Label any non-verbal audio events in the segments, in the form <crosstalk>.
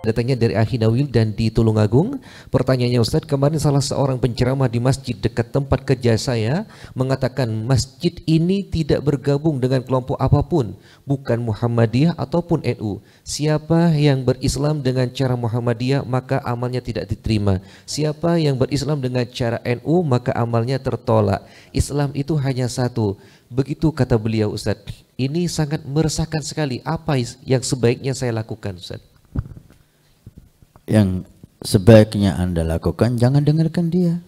Datangnya dari Ahinawil dan di Tulungagung. Pertanyaannya Ustadz, kemarin salah seorang penceramah di masjid dekat tempat kerja saya mengatakan masjid ini tidak bergabung dengan kelompok apapun, bukan Muhammadiyah ataupun NU. Siapa yang berislam dengan cara Muhammadiyah maka amalnya tidak diterima. Siapa yang berislam dengan cara NU maka amalnya tertolak. Islam itu hanya satu. Begitu kata beliau Ustadz. Ini sangat meresahkan sekali. Apa yang sebaiknya saya lakukan Ustadz? yang sebaiknya Anda lakukan, jangan dengarkan dia.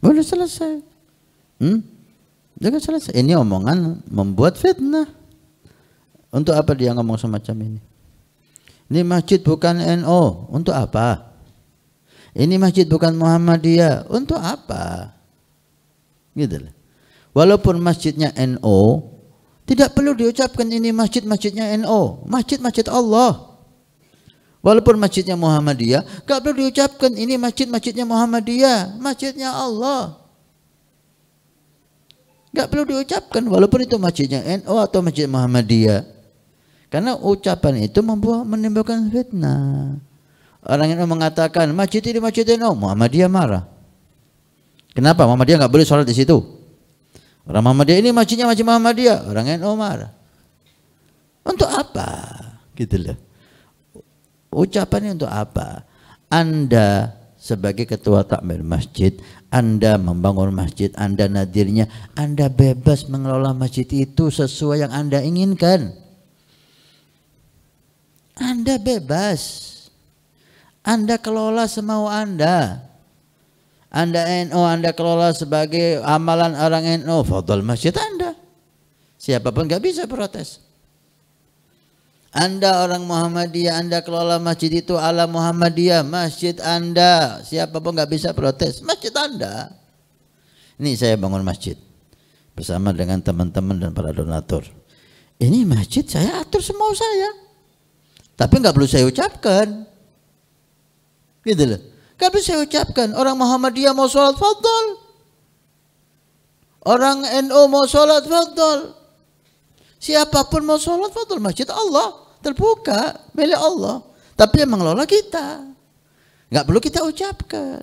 Boleh selesai. Hmm? Jangan selesai. Ini omongan membuat fitnah. Untuk apa dia ngomong semacam ini? Ini masjid bukan NO. Untuk apa? Ini masjid bukan Muhammadiyah. Untuk apa? Gitu lah. Walaupun masjidnya NO, tidak perlu diucapkan ini masjid-masjidnya NO. Masjid-masjid Allah. Walaupun masjidnya Muhammadiyah, gak perlu diucapkan ini masjid-masjidnya Muhammadiyah, masjidnya Allah. Gak perlu diucapkan walaupun itu masjidnya NU NO atau masjid Muhammadiyah. Karena ucapan itu membuat menimbulkan fitnah. Orang yang mengatakan masjid ini masjid NU, NO, oh, Muhammadiyah marah. Kenapa Muhammadiyah nggak boleh sholat di situ? Orang Muhammadiyah ini masjidnya masjid Muhammadiyah, orang NU NO marah. Untuk apa? Gitu loh. Ucapannya untuk apa? Anda sebagai ketua takmir masjid, Anda membangun masjid, Anda nadirnya, Anda bebas mengelola masjid itu sesuai yang Anda inginkan. Anda bebas. Anda kelola semau Anda. Anda NO, Anda kelola sebagai amalan orang NO, fadl masjid Anda. Siapapun nggak bisa protes. Anda orang Muhammadiyah, Anda kelola masjid itu ala Muhammadiyah, masjid Anda. Siapapun nggak bisa protes, masjid Anda. Ini saya bangun masjid bersama dengan teman-teman dan para donatur. Ini masjid saya atur semua saya. Tapi nggak perlu saya ucapkan. Gitu loh. Nggak perlu saya ucapkan. Orang Muhammadiyah mau sholat, fadol. Orang NU NO mau sholat, fadol. Siapapun mau sholat, fadol. Masjid Allah terbuka milik Allah. Tapi yang mengelola kita. Nggak perlu kita ucapkan.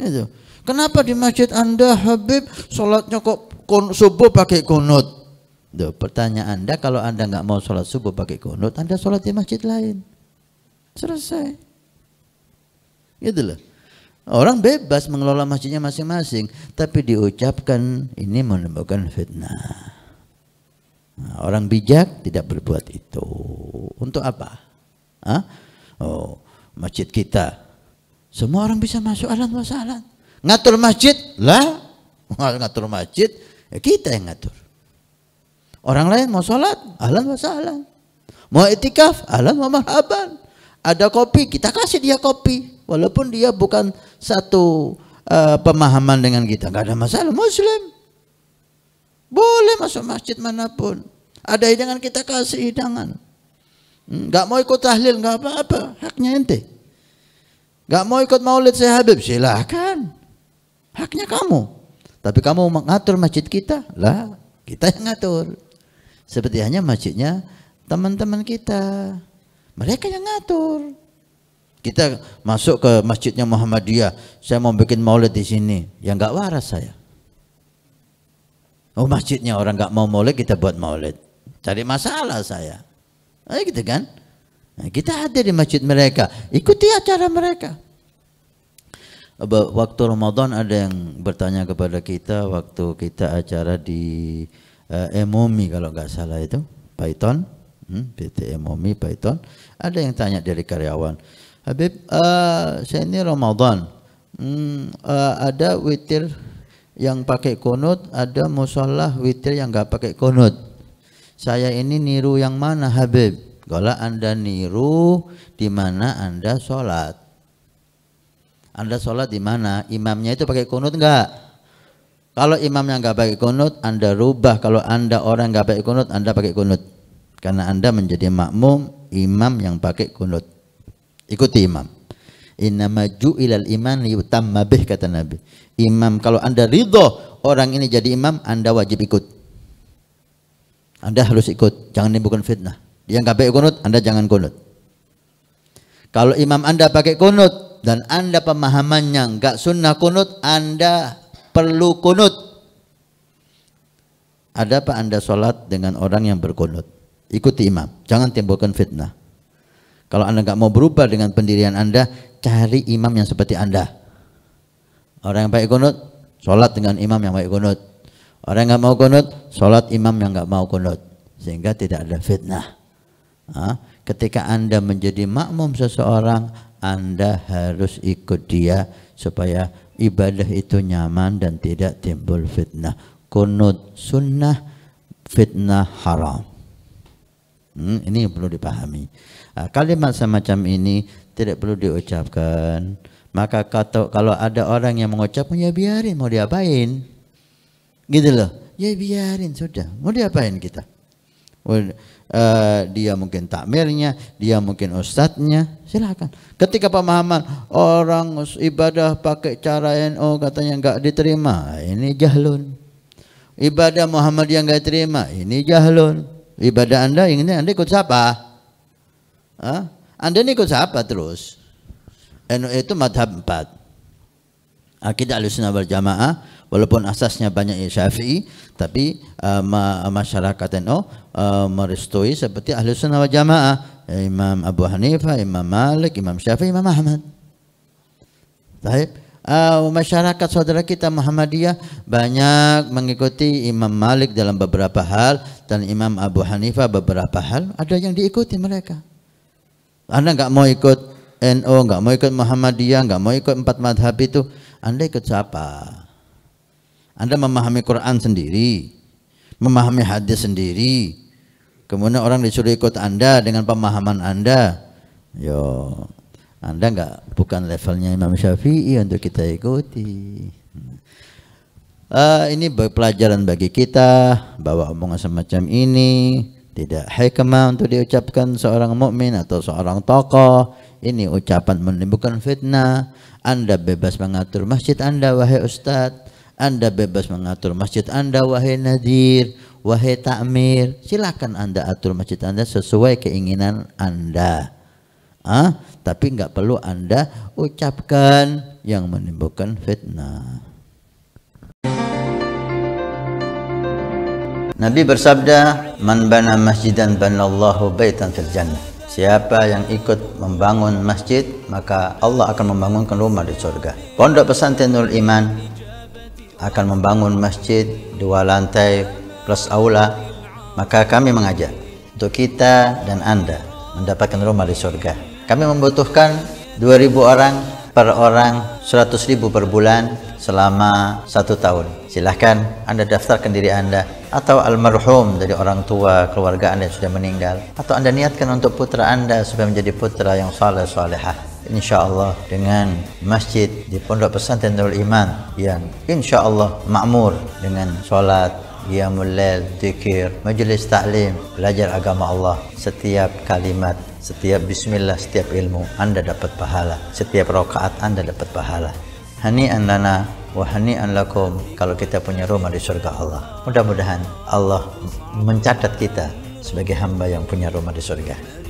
Itu. Kenapa di masjid Anda Habib sholatnya kok subuh pakai kunut? Duh, pertanyaan Anda kalau Anda nggak mau solat subuh pakai kunut, Anda solat di masjid lain. Selesai. Gitu loh. Orang bebas mengelola masjidnya masing-masing, tapi diucapkan ini menimbulkan fitnah. Nah, orang bijak tidak berbuat itu. Untuk apa? Hah? Oh, masjid kita. Semua orang bisa masuk alam masalah. Ngatur masjid? Lah, <laughs> ngatur masjid ya kita yang ngatur. Orang lain mau sholat, alam masalah. Mau itikaf, alam mau marhaban. Ada kopi, kita kasih dia kopi. Walaupun dia bukan satu uh, pemahaman dengan kita. Gak ada masalah, Muslim. Boleh masuk masjid manapun. Ada hidangan kita kasih hidangan. Enggak hmm, mau ikut tahlil enggak apa-apa, haknya ente. Enggak mau ikut maulid saya Habib, Haknya kamu. Tapi kamu mengatur masjid kita, lah kita yang ngatur. Seperti hanya masjidnya teman-teman kita. Mereka yang ngatur. Kita masuk ke masjidnya Muhammadiyah, saya mau bikin maulid di sini. Ya enggak waras saya. Oh masjidnya orang nggak mau maulid kita buat maulid. Cari masalah saya. Eh, gitu kan? Nah, kita ada di masjid mereka, ikuti acara mereka. Waktu Ramadan ada yang bertanya kepada kita waktu kita acara di uh, eh, Emomi kalau nggak salah itu, Python, hmm, PT Emomi Python. Ada yang tanya dari karyawan, Habib, uh, saya ini Ramadan, hmm, uh, ada witir yang pakai konut, ada musolah witir yang nggak pakai konut. Saya ini niru yang mana Habib? Kalau Anda niru di mana Anda sholat. Anda sholat di mana? Imamnya itu pakai kunut enggak? Kalau imamnya enggak pakai kunut, Anda rubah. Kalau Anda orang enggak pakai kunut, Anda pakai kunut. Karena Anda menjadi makmum, imam yang pakai kunut. Ikuti imam. Innama ilal iman yutamma bih kata Nabi. Imam kalau Anda ridho orang ini jadi imam, Anda wajib ikut. Anda harus ikut, jangan menimbulkan fitnah. Dia nggak pakai kunut, Anda jangan kunut. Kalau imam Anda pakai kunut dan Anda pemahamannya nggak sunnah kunut, Anda perlu kunut. Ada apa Anda sholat dengan orang yang berkunut? Ikuti imam, jangan timbulkan fitnah. Kalau Anda nggak mau berubah dengan pendirian Anda, cari imam yang seperti Anda. Orang yang baik kunut, sholat dengan imam yang baik kunut. Orang yang nggak mau kunut, sholat imam yang nggak mau kunut. Sehingga tidak ada fitnah. Nah, ketika Anda menjadi makmum seseorang, Anda harus ikut dia supaya ibadah itu nyaman dan tidak timbul fitnah. Kunut sunnah, fitnah haram. Hmm, ini perlu dipahami. Ah, kalimat semacam ini tidak perlu diucapkan. Maka kata, kalau ada orang yang mengucapkan ya biarin mau diapain. Gitu loh. Ya biarin sudah. Mau diapain kita? Uh, dia mungkin takmirnya, dia mungkin ustadznya, silakan. Ketika pemahaman orang ibadah pakai cara yang oh katanya enggak diterima, ini jahlun. Ibadah Muhammad yang enggak diterima, ini jahlun Ibadah Anda inginnya Anda ikut siapa? Hah? Anda ini ikut siapa terus? NU e itu madhab empat. Akidah alusuna wal jamaah walaupun asasnya banyak syafi'i tapi uh, masyarakat NU uh, eh, merestui seperti ahli sunnah wal jamaah ya, Imam Abu Hanifah, Imam Malik, Imam Syafi'i, Imam Ahmad. Baik uh, masyarakat saudara kita Muhammadiyah banyak mengikuti Imam Malik dalam beberapa hal dan Imam Abu Hanifah beberapa hal ada yang diikuti mereka anda nggak mau ikut NO nggak mau ikut Muhammadiyah nggak mau ikut empat madhab itu anda ikut siapa anda memahami Quran sendiri memahami hadis sendiri kemudian orang disuruh ikut anda dengan pemahaman anda yo anda nggak bukan levelnya Imam Syafi'i untuk kita ikuti. Uh, ini pelajaran bagi kita bahwa omongan semacam ini tidak hikmah untuk diucapkan seorang mukmin atau seorang tokoh. Ini ucapan menimbulkan fitnah. Anda bebas mengatur masjid Anda wahai ustadz. Anda bebas mengatur masjid Anda wahai nadir, wahai takmir. Silakan Anda atur masjid Anda sesuai keinginan Anda ah, tapi nggak perlu Anda ucapkan yang menimbulkan fitnah. Nabi bersabda, "Man bana masjidan banallahu baitan fil jannah." Siapa yang ikut membangun masjid, maka Allah akan membangunkan rumah di surga. Pondok pesantren Nurul Iman akan membangun masjid dua lantai plus aula, maka kami mengajak untuk kita dan Anda mendapatkan rumah di surga. Kami membutuhkan 2000 orang per orang seratus ribu per bulan selama satu tahun. Silahkan Anda daftarkan diri Anda atau almarhum dari orang tua keluarga Anda yang sudah meninggal atau Anda niatkan untuk putra Anda supaya menjadi putra yang saleh salehah. Insya Allah dengan masjid di Pondok Pesantren Nurul Iman yang insya Allah makmur dengan sholat, qiyamul lail, zikir, majlis taklim, belajar agama Allah. Setiap kalimat, setiap bismillah, setiap ilmu, anda dapat pahala. Setiap rakaat anda dapat pahala. Hani anana wa hani lakum kalau kita punya rumah di surga Allah. Mudah-mudahan Allah mencatat kita sebagai hamba yang punya rumah di surga.